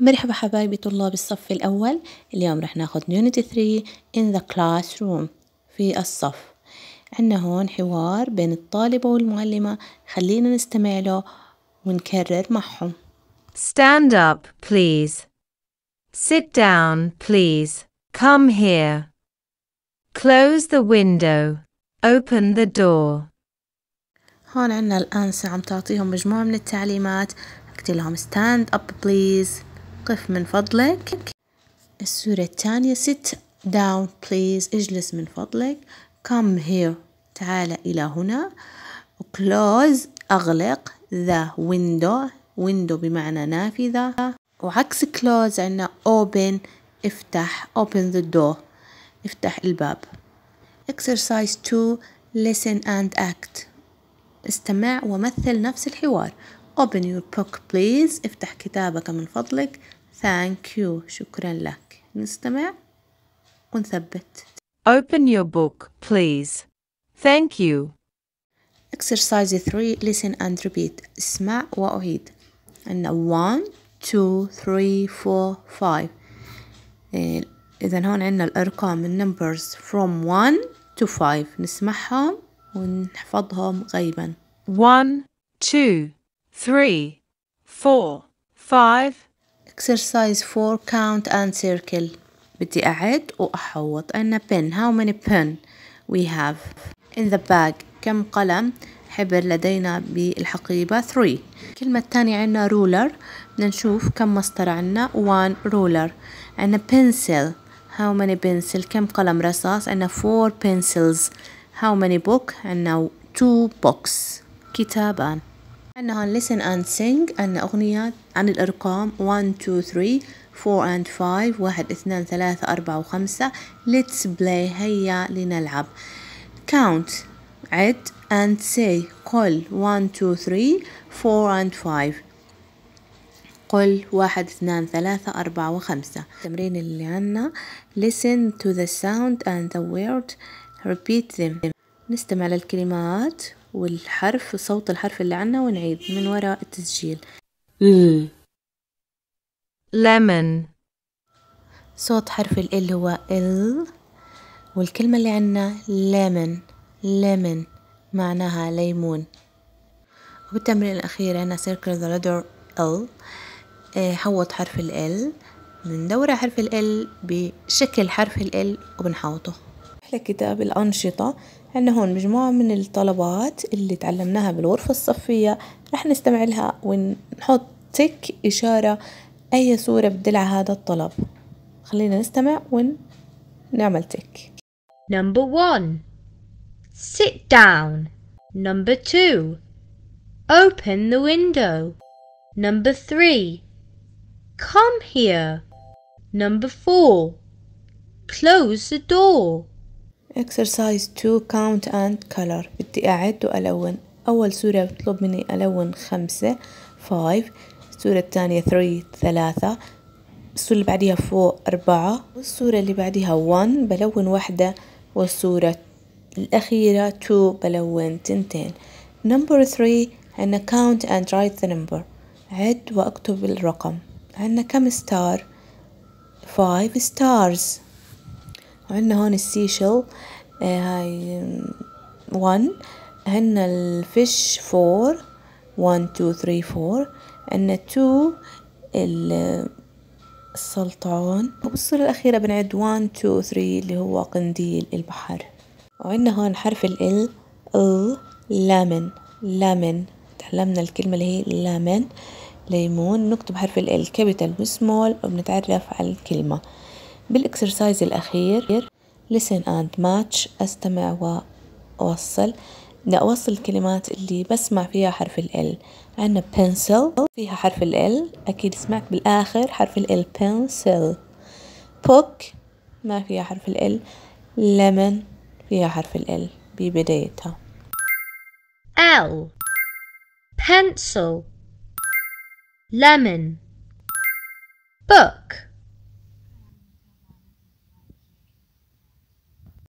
مرحبا حبايبي طلاب الصف الأول اليوم رح ناخد unit 3 in the classroom في الصف عنا هون حوار بين الطالبة والمعلمة خلينا نستمع له ونكرر معهم Stand up please Sit down please Come here Close the window Open the door هون عنا الأنسة عم تعطيهم مجموعة من التعليمات قلت لهم stand up please قف من فضلك السورة الثانية sit down please اجلس من فضلك come here تعال إلى هنا close أغلق the window window بمعنى نافذة وعكس close عندنا open افتح open the door افتح الباب exercise 2 listen and act استمع ومثل نفس الحوار Open your book please افتح كتابك من فضلك Thank you شكرا لك نستمع ونثبت Open your book please Thank you Exercise 3 Listen and repeat اسمع وأعيد عندنا 1 2 3 4 5 إذا هون عندنا الأرقام من numbers from 1 to 5 نسمعهم ونحفظهم غيبا 1 2 three, four, five. Exercise 4 count and circle. بدي أعد وأحوط. أنا pin. How many pin we have in the bag? كم قلم حبر لدينا بالحقيبة 3 كلمة تانية عنا ruler نشوف كم مسطرة عنا 1 ruler عنا pencil how many pencil كم قلم رصاص عنا 4 pencils how many book عنا 2 books كتابان أنها listen and sing أن أغنية عن الأرقام 1 2 3 4 and 5 واحد اثنان ثلاثة أربعة وخمسة let's play هيا لنلعب count عد and say قل 1 2 3 4 and 5 قل واحد اثنان ثلاثة أربعة وخمسة التمرين اللي عنا listen to the sound and the word repeat them نستمع للكلمات والحرف صوت الحرف اللي عنا ونعيد من وراء التسجيل ل لمن صوت حرف ال هو ال والكلمة اللي عنا لمن لمن معناها ليمون وبالتمرين الأخير عنا circle the letter L إيه، حوط حرف ال L بندور حرف ال L بشكل حرف ال L وبنحوطه كتاب الأنشطة عندنا هون مجموعة من الطلبات اللي تعلمناها بالغرفة الصفية رح نستمع لها ونحط تك إشارة أي صورة بتدل على هذا الطلب خلينا نستمع ونعمل تك Number one Sit down Number two Open the window Number three Come here Number four Close the door exercise 2 count and color بدي أعد وألون أول سورة بتطلب مني ألون خمسة 5 السورة الثانية 3 ثلاثة السورة اللي بعديها 4 أربعة والسورة اللي بعديها 1 بلون واحدة والسورة الأخيرة 2 بلون تنتين نمبر 3 عنا count and write the number عد وأكتب الرقم عنا كم ستار 5 stars وعندنا هون السيشل آه، هاي ون عندنا الفيش فور ون تو ثري فور عندنا تو السلطعون وبالصورة الأخيرة بنعد وان تو ثري اللي هو قنديل البحر وعندنا هون حرف ال ال لامن لامن تعلمنا الكلمة اللي هي لامن ليمون نكتب حرف ال كابيتال وسمول وبنتعرف على الكلمة بالإكسرسايز الأخير listen and match أستمع وأوصل بدي الكلمات اللي بسمع فيها حرف ال L عندنا pencil فيها حرف ال L أكيد سمعت بالآخر حرف ال L pencil book ما فيها حرف ال L lemon فيها حرف ال L ببدايتها L pencil lemon book